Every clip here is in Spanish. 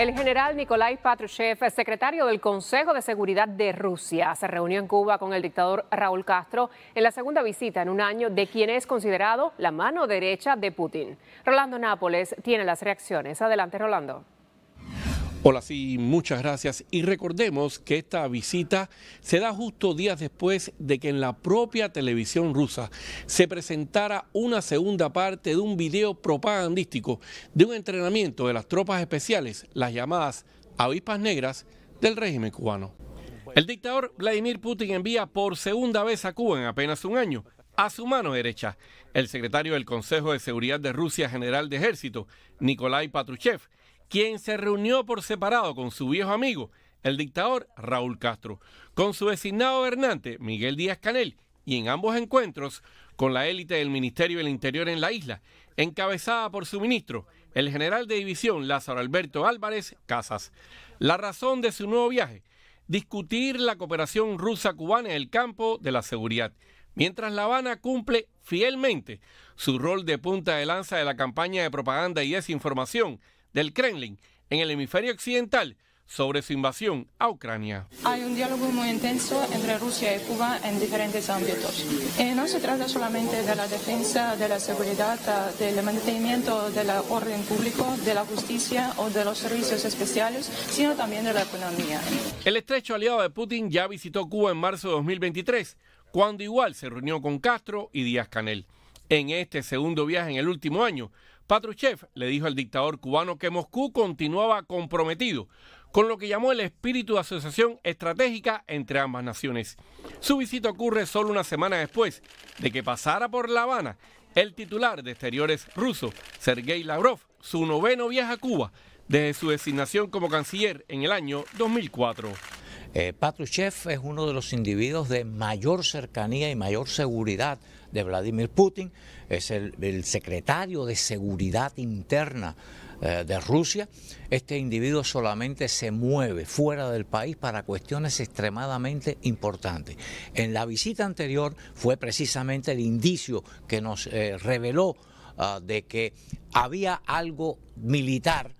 El general Nikolai Patrushev, secretario del Consejo de Seguridad de Rusia, se reunió en Cuba con el dictador Raúl Castro en la segunda visita en un año de quien es considerado la mano derecha de Putin. Rolando Nápoles tiene las reacciones. Adelante, Rolando. Hola, sí, muchas gracias. Y recordemos que esta visita se da justo días después de que en la propia televisión rusa se presentara una segunda parte de un video propagandístico de un entrenamiento de las tropas especiales, las llamadas avispas negras, del régimen cubano. El dictador Vladimir Putin envía por segunda vez a Cuba en apenas un año a su mano derecha el secretario del Consejo de Seguridad de Rusia, general de ejército, Nikolai Patrushev, quien se reunió por separado con su viejo amigo, el dictador Raúl Castro, con su designado gobernante, Miguel Díaz Canel, y en ambos encuentros con la élite del Ministerio del Interior en la isla, encabezada por su ministro, el general de división Lázaro Alberto Álvarez Casas. La razón de su nuevo viaje, discutir la cooperación rusa-cubana en el campo de la seguridad, mientras La Habana cumple fielmente su rol de punta de lanza de la campaña de propaganda y desinformación del Kremlin en el hemisferio occidental sobre su invasión a Ucrania. Hay un diálogo muy intenso entre Rusia y Cuba en diferentes ámbitos. Eh, no se trata solamente de la defensa de la seguridad, eh, del mantenimiento del orden público, de la justicia o de los servicios especiales, sino también de la economía. El estrecho aliado de Putin ya visitó Cuba en marzo de 2023, cuando igual se reunió con Castro y Díaz Canel. En este segundo viaje en el último año, Patrushev le dijo al dictador cubano que Moscú continuaba comprometido con lo que llamó el espíritu de asociación estratégica entre ambas naciones. Su visita ocurre solo una semana después de que pasara por La Habana el titular de Exteriores ruso, Sergei Lavrov, su noveno viaje a Cuba desde su designación como canciller en el año 2004. Eh, Patrushev es uno de los individuos de mayor cercanía y mayor seguridad de Vladimir Putin, es el, secretario de Seguridad Interna eh, de Rusia. Este individuo solamente se mueve fuera del país para cuestiones extremadamente importantes. En la visita anterior fue precisamente el indicio que nos eh, reveló ah, de que había algo militar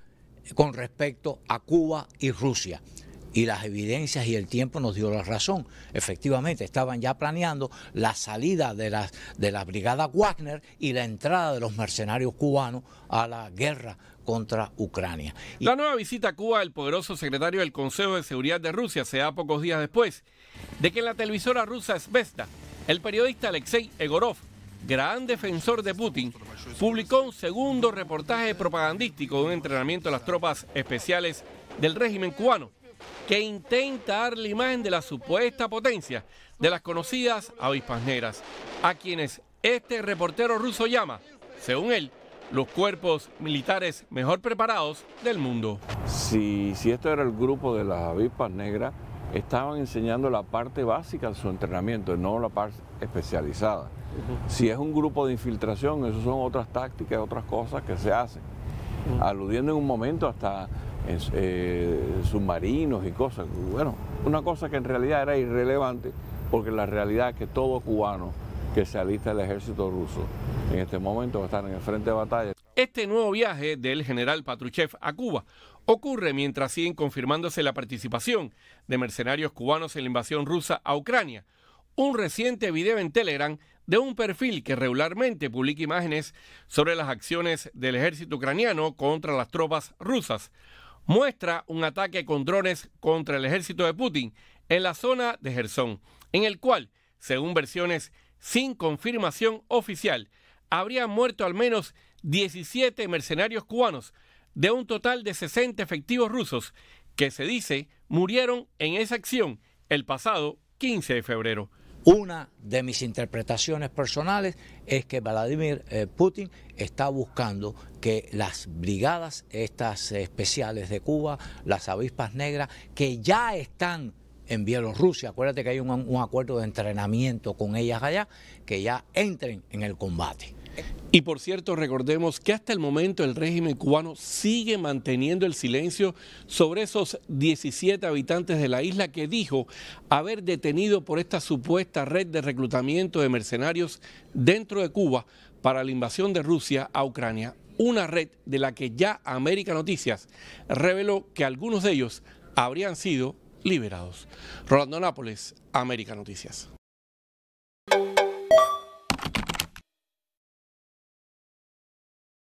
con respecto a Cuba y Rusia y las evidencias y el tiempo nos dio la razón. Efectivamente, estaban ya planeando la salida de de la brigada Wagner y la entrada de los mercenarios cubanos a la guerra contra Ucrania. La nueva visita a Cuba del poderoso secretario del Consejo de Seguridad de Rusia se da pocos días después de que en la televisora rusa Svesta, el periodista Alexei Egorov, gran defensor de Putin, publicó un segundo reportaje propagandístico de un entrenamiento de las tropas especiales del régimen cubano que intenta dar la imagen de la supuesta potencia de las conocidas avispas negras, a quienes este reportero ruso llama, según él, los cuerpos militares mejor preparados del mundo. Si, si esto era el grupo de las avispas negras, estaban enseñando la parte básica de su entrenamiento, no la parte especializada. Si es un grupo de infiltración, eso son otras tácticas, otras cosas que se hacen. Aludiendo en un momento hasta eh, submarinos y cosas. Bueno, una cosa que en realidad era irrelevante, porque la realidad es que todo cubano que se alista al ejército ruso en este momento va a estar en el frente de batalla. Este nuevo viaje del general Patruchev a Cuba ocurre mientras siguen confirmándose la participación de mercenarios cubanos en la invasión rusa a Ucrania. Un reciente video en Telegram de un perfil que regularmente publica imágenes sobre las acciones del ejército ucraniano contra las tropas rusas muestra un ataque con drones contra el ejército de Putin en la zona de Gerson, en el cual, según versiones sin confirmación oficial, habrían muerto al menos 17 mercenarios cubanos de un total de 60 efectivos rusos que se dice murieron en esa acción el pasado 15 de febrero. Una de mis interpretaciones personales es que Vladimir eh, Putin está buscando que las brigadas, estas especiales de Cuba, las avispas negras, que ya están en Bielorrusia, acuérdate que hay un, acuerdo de entrenamiento con ellas allá, que ya entren en el combate. Y por cierto, recordemos que hasta el momento el régimen cubano sigue manteniendo el silencio sobre esos 17 habitantes de la isla que dijo haber detenido por esta supuesta red de reclutamiento de mercenarios dentro de Cuba para la invasión de Rusia a Ucrania. Una red de la que ya América Noticias reveló que algunos de ellos habrían sido liberados. Rolando Nápoles, América Noticias.